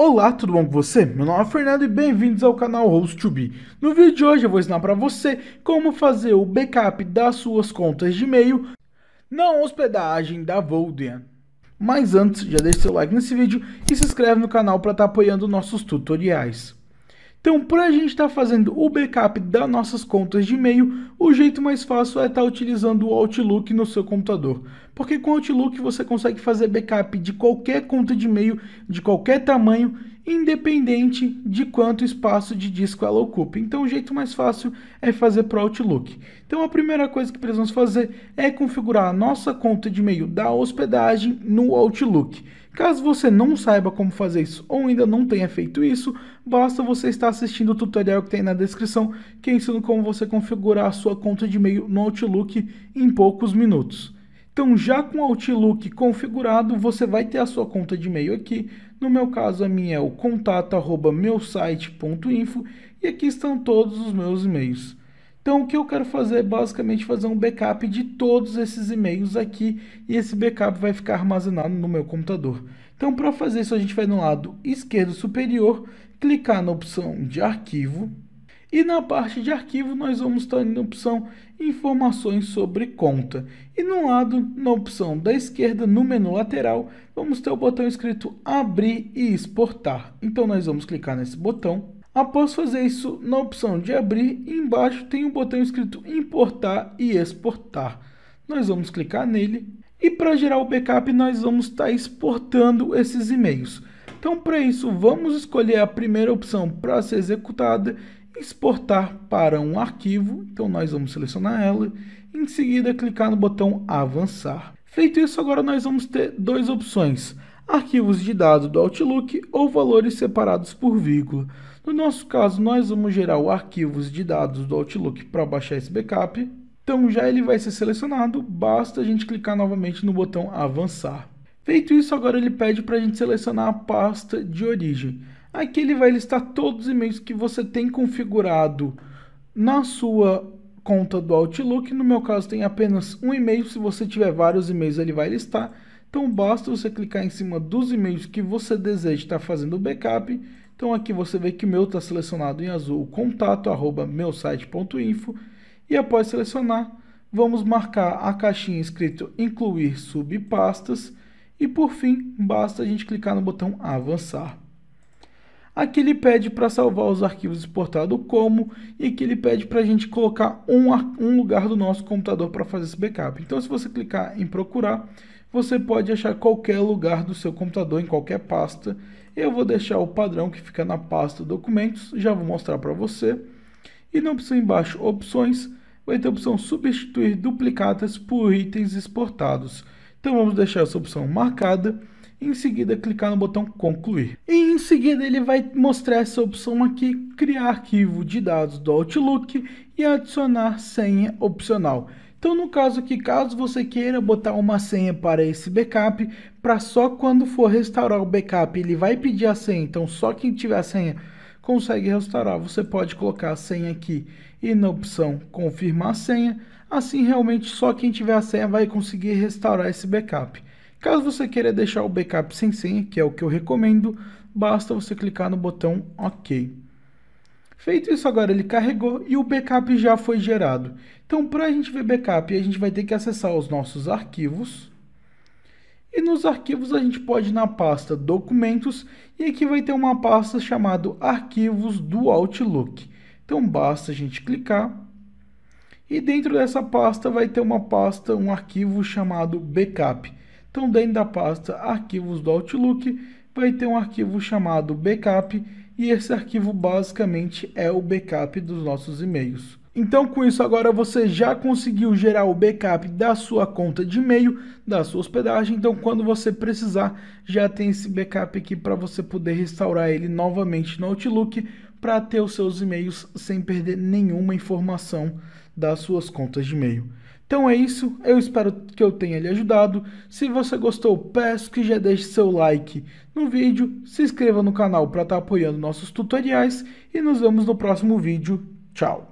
Olá, tudo bom com você? Meu nome é Fernando e bem-vindos ao canal Host2B. No vídeo de hoje eu vou ensinar para você como fazer o backup das suas contas de e-mail na hospedagem da Voldean. Mas antes, já deixa seu like nesse vídeo e se inscreve no canal para estar tá apoiando nossos tutoriais. Então, para a gente estar tá fazendo o backup das nossas contas de e-mail, o jeito mais fácil é estar tá utilizando o Outlook no seu computador. Porque com o Outlook você consegue fazer backup de qualquer conta de e-mail, de qualquer tamanho, independente de quanto espaço de disco ela ocupa. Então, o jeito mais fácil é fazer para o Outlook. Então, a primeira coisa que precisamos fazer é configurar a nossa conta de e-mail da hospedagem no Outlook. Caso você não saiba como fazer isso ou ainda não tenha feito isso, basta você estar assistindo o tutorial que tem na descrição que ensina como você configurar a sua conta de e-mail no Outlook em poucos minutos. Então já com o Outlook configurado, você vai ter a sua conta de e-mail aqui. No meu caso a minha é o contato@meusite.info e aqui estão todos os meus e-mails. Então, o que eu quero fazer é basicamente fazer um backup de todos esses e-mails aqui e esse backup vai ficar armazenado no meu computador. Então, para fazer isso, a gente vai no lado esquerdo superior, clicar na opção de arquivo e na parte de arquivo nós vamos estar na opção informações sobre conta. E no lado, na opção da esquerda, no menu lateral, vamos ter o botão escrito abrir e exportar. Então nós vamos clicar nesse botão Após fazer isso, na opção de abrir, embaixo tem um botão escrito importar e exportar. Nós vamos clicar nele e para gerar o backup nós vamos estar tá exportando esses e-mails. Então para isso vamos escolher a primeira opção para ser executada, exportar para um arquivo, então nós vamos selecionar ela, em seguida clicar no botão avançar. Feito isso agora nós vamos ter duas opções, arquivos de dados do Outlook ou valores separados por vírgula. No nosso caso, nós vamos gerar o arquivos de dados do Outlook para baixar esse backup. Então já ele vai ser selecionado, basta a gente clicar novamente no botão avançar. Feito isso, agora ele pede para a gente selecionar a pasta de origem. Aqui ele vai listar todos os e-mails que você tem configurado na sua conta do Outlook. No meu caso tem apenas um e-mail, se você tiver vários e-mails ele vai listar. Então basta você clicar em cima dos e-mails que você deseja estar fazendo o backup. Então aqui você vê que o meu está selecionado em azul, contato arroba meusite.info e após selecionar, vamos marcar a caixinha escrito incluir subpastas e por fim, basta a gente clicar no botão avançar. Aqui ele pede para salvar os arquivos exportados como e aqui ele pede para a gente colocar um, um lugar do nosso computador para fazer esse backup. Então se você clicar em procurar, você pode achar qualquer lugar do seu computador, em qualquer pasta. Eu vou deixar o padrão que fica na pasta documentos, já vou mostrar para você. E na opção embaixo opções, vai ter a opção substituir duplicatas por itens exportados. Então vamos deixar essa opção marcada em seguida clicar no botão concluir. E em seguida ele vai mostrar essa opção aqui, criar arquivo de dados do Outlook e adicionar senha opcional. Então no caso aqui, caso você queira botar uma senha para esse backup, para só quando for restaurar o backup ele vai pedir a senha, então só quem tiver a senha consegue restaurar. Você pode colocar a senha aqui e na opção confirmar a senha, assim realmente só quem tiver a senha vai conseguir restaurar esse backup. Caso você queira deixar o backup sem senha, que é o que eu recomendo, basta você clicar no botão OK. Feito isso, agora ele carregou e o backup já foi gerado. Então, para a gente ver backup, a gente vai ter que acessar os nossos arquivos. E nos arquivos a gente pode ir na pasta documentos e aqui vai ter uma pasta chamada arquivos do Outlook. Então basta a gente clicar e dentro dessa pasta vai ter uma pasta, um arquivo chamado backup. Então, dentro da pasta arquivos do Outlook, vai ter um arquivo chamado backup e esse arquivo basicamente é o backup dos nossos e-mails. Então, com isso, agora você já conseguiu gerar o backup da sua conta de e-mail, da sua hospedagem. Então, quando você precisar, já tem esse backup aqui para você poder restaurar ele novamente no Outlook para ter os seus e-mails sem perder nenhuma informação das suas contas de e-mail. Então é isso, eu espero que eu tenha lhe ajudado. Se você gostou, peço que já deixe seu like no vídeo, se inscreva no canal para estar tá apoiando nossos tutoriais e nos vemos no próximo vídeo. Tchau!